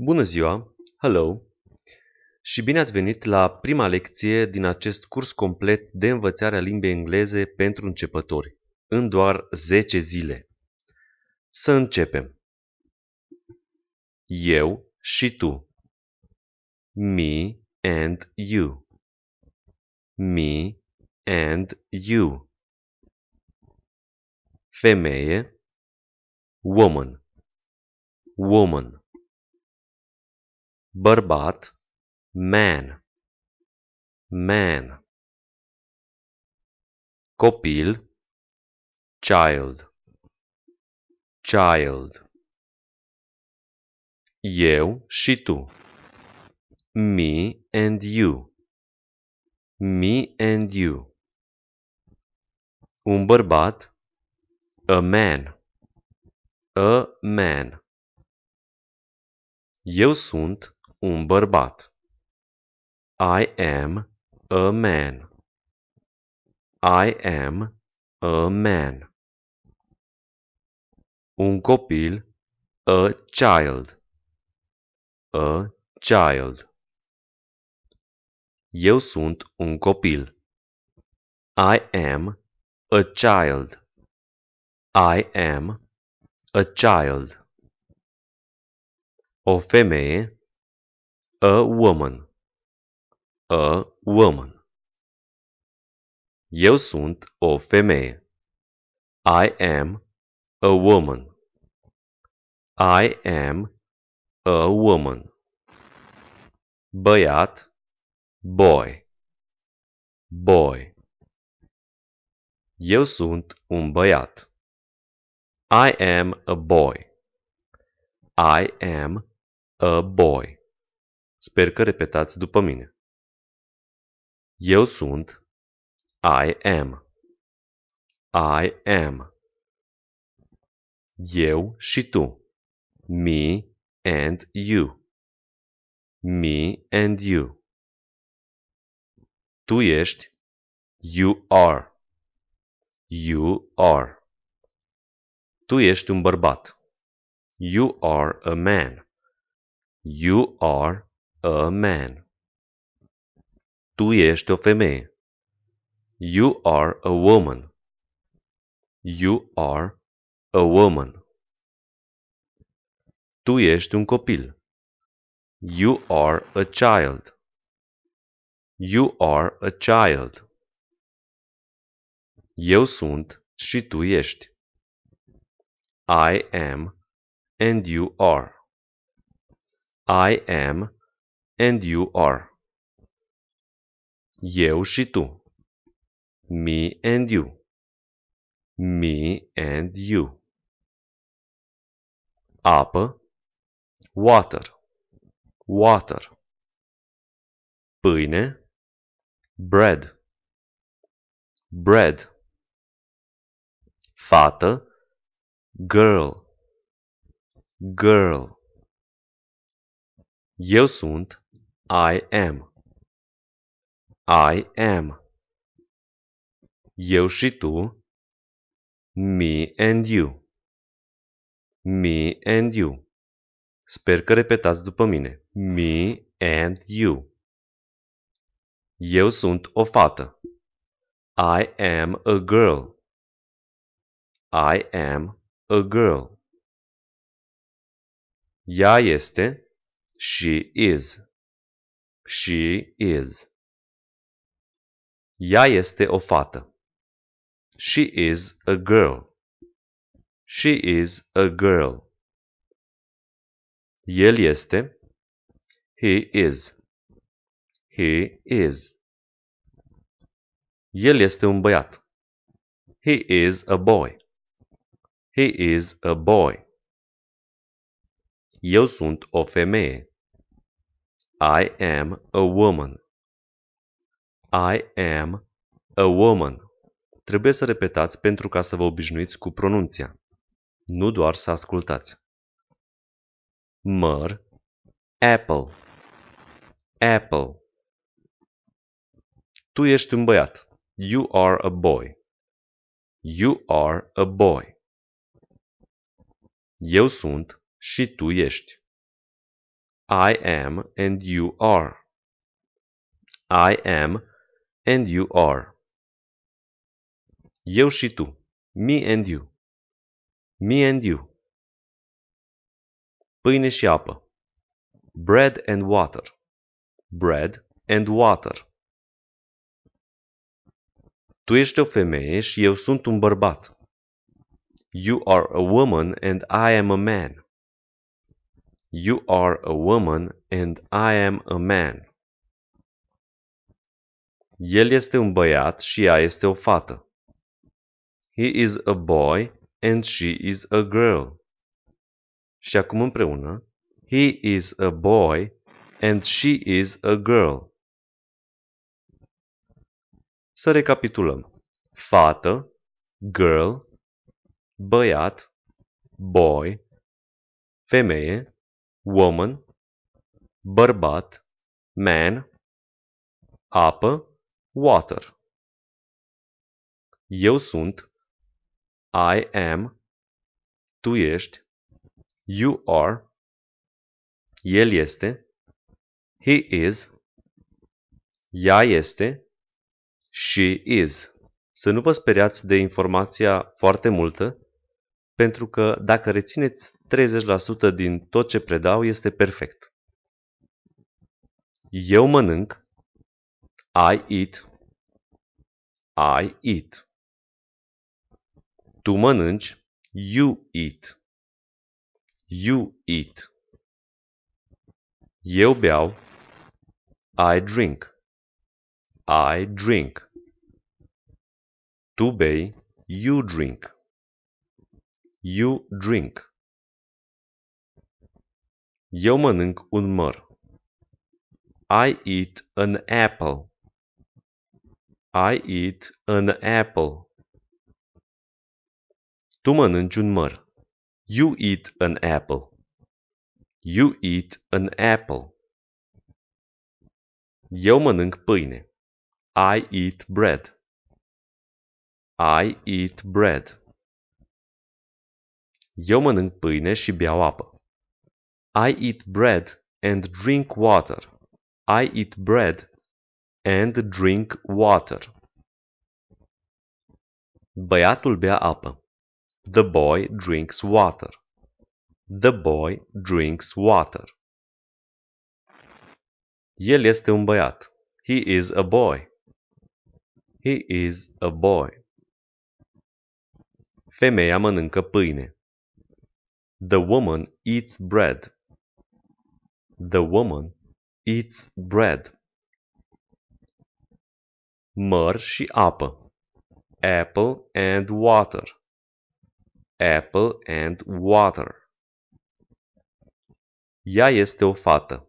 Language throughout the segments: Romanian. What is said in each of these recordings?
Bună ziua! Hello! Și bine ați venit la prima lecție din acest curs complet de învățare a limbii engleze pentru începători, în doar 10 zile. Să începem! Eu și tu. Me and you. Me and you. Femeie. Woman. Woman bărbat, man, man. Copil, child, child. Eu și tu. Me and you. Me and you. Un bărbat, a man, a man. Eu sunt un bărbat. I am a man. I am a man. Un copil, a child. A child. Eu sunt un copil. I am a child. I am a child. O femeie a woman. A woman. Eu sunt o femeie. I am a woman. I am a woman. Băiat, boy. Boy. Eu sunt un băiat. I am a boy. I am a boy. Sper că repetați după mine. Eu sunt. I am. I am. Eu și tu. Me and you. Me and you. Tu ești. You are. You are. Tu ești un bărbat. You are a man. You are a man. Tu ești o femeie. You are a woman. You are a woman. Tu ești un copil. You are a child. You are a child. Eu sunt și tu ești. I am and you are. I am and you are. Eu și tu. Me and you. Me and you. Apă. Water. Water. Pâine. Bread. Bread. Fată. Girl. Girl. Eu sunt I am. I am. Eu și tu. Me and you. Me and you. Sper că repetați după mine. Me and you. Eu sunt o fată. I am a girl. I am a girl. Ea este. She is. She is. Ea este o fată. She is a girl. She is a girl. El este. He is. He is. El este un băiat. He is a boy. He is a boy. Eu sunt o femeie. I am a woman. I am a woman. Trebuie să repetați pentru ca să vă obișnuiți cu pronunția, nu doar să ascultați. Măr, apple, apple. Tu ești un băiat. You are a boy. You are a boy. Eu sunt și tu ești. I am and you are. I am and you are. Eu și tu. Me and you. Me and you. Pâine și apă. Bread and water. Bread and water. Tu ești o femeie și eu sunt un bărbat. You are a woman and I am a man. You are a woman and I am a man. El este un băiat și ea este o fată. He is a boy and she is a girl. Și acum împreună. He is a boy and she is a girl. Să recapitulăm. Fată, girl, băiat, boy, femeie, woman, bărbat, man, apă, water. Eu sunt, I am, tu ești, you are, el este, he is, ea este, she is. Să nu vă speriați de informația foarte multă, pentru că dacă rețineți 30% din tot ce predau, este perfect. Eu mănânc, I eat, I eat. Tu mănânci, you eat, you eat. Eu beau, I drink, I drink. Tu bei, you drink. You drink. Eu mănânc un măr. I eat an apple. I eat an apple. Tu mănânci un măr. You eat an apple. You eat an apple. Eu mănânc pâine. I eat bread. I eat bread. Eu mănânc pâine și beau apă. I eat bread and drink water. I eat bread and drink water. Băiatul bea apă. The boy drinks water. The boy drinks water. El este un băiat. He is a boy. He is a boy. Femeia mănâncă pâine. The woman eats bread. The woman eats bread. Măr și apă. Apple and water. Apple and water. Ea este o fată.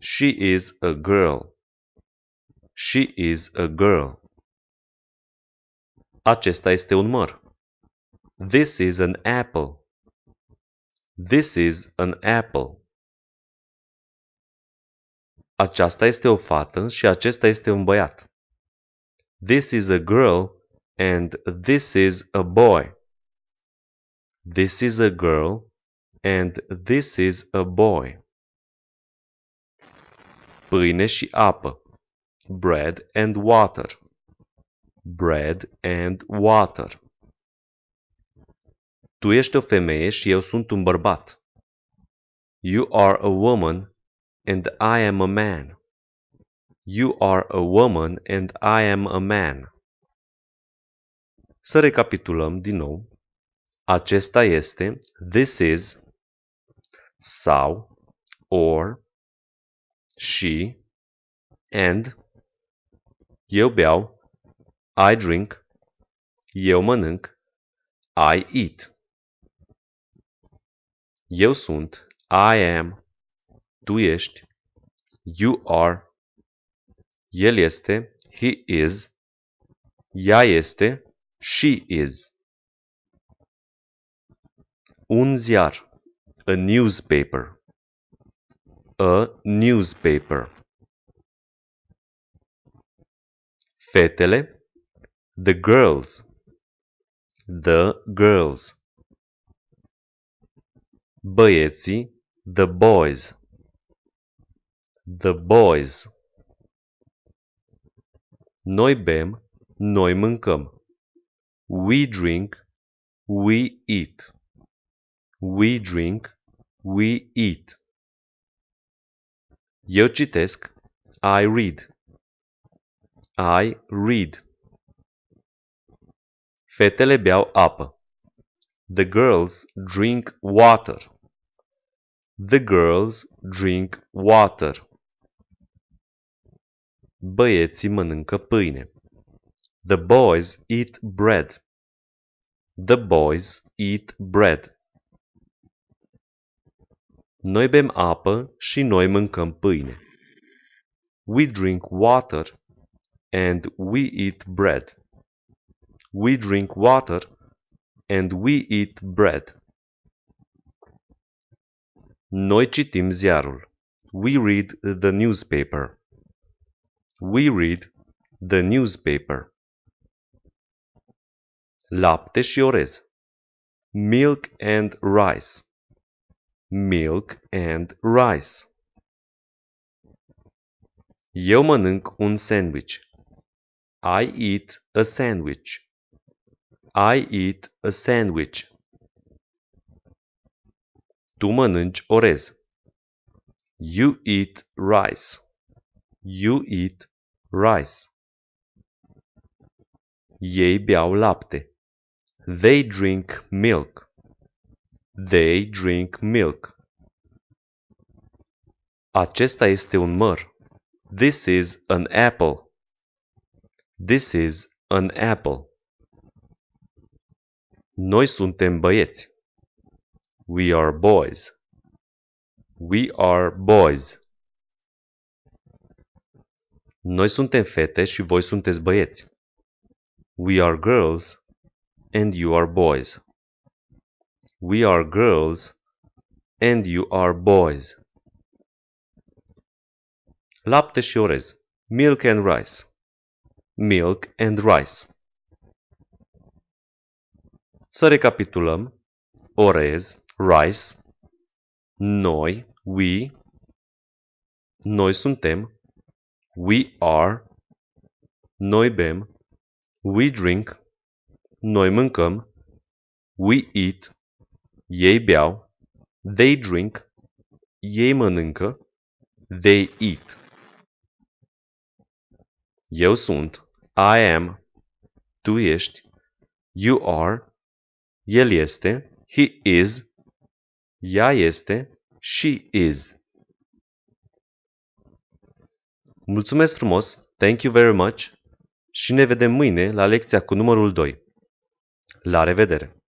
She is a girl. She is a girl. Acesta este un măr. This is an apple. This is an apple. Aceasta este o fată și acesta este un băiat. This is a girl and this is a boy. This is a girl and this is a boy. Pâine și apă. Bread and water. Bread and water. Tu ești o femeie și eu sunt un bărbat. You are a woman and I am a man. You are a woman and I am a man. Să recapitulăm din nou. Acesta este, this is, sau, or, she, and, eu beau, I drink, eu mănânc, I eat. Eu sunt, I am, tu ești, you are, el este, he is, ea este, she is. Un ziar, a newspaper, a newspaper. Fetele, the girls, the girls. Băieții, the boys. The boys. Noi bem, noi mâncăm. We drink, we eat. We drink, we eat. Eu citesc, I read. I read. Fetele beau apă. The girls drink water. The girls drink water. Băieții mănâncă pâine. The boys eat bread. The boys eat bread. Noi bem apă și noi mâncăm pâine. We drink water and we eat bread. We drink water and we eat bread. Noi citim ziarul. We read the newspaper. We read the newspaper. Lapte și orez. Milk and rice. Milk and rice. Eu mănânc un sandwich. I eat a sandwich. I eat a sandwich. Tu mănânci orez. You eat rice. You eat rice. Ei beau lapte. They drink milk. They drink milk. Acesta este un măr. This is an apple. This is an apple. Noi suntem băieți. We are boys. We are boys. Noi suntem fete și voi sunteți băieți. We are girls and you are boys. We are girls and you are boys. Lapte și orez. Milk and rice. Milk and rice. Să recapitulăm. Orez, rice, noi, we, noi suntem, we are, noi bem, we drink, noi mâncăm, we eat, ei beau, they drink, ei mănâncă, they eat. Eu sunt, I am, tu ești, you are, el este, he is, ea este, she is. Mulțumesc frumos, thank you very much și ne vedem mâine la lecția cu numărul 2. La revedere!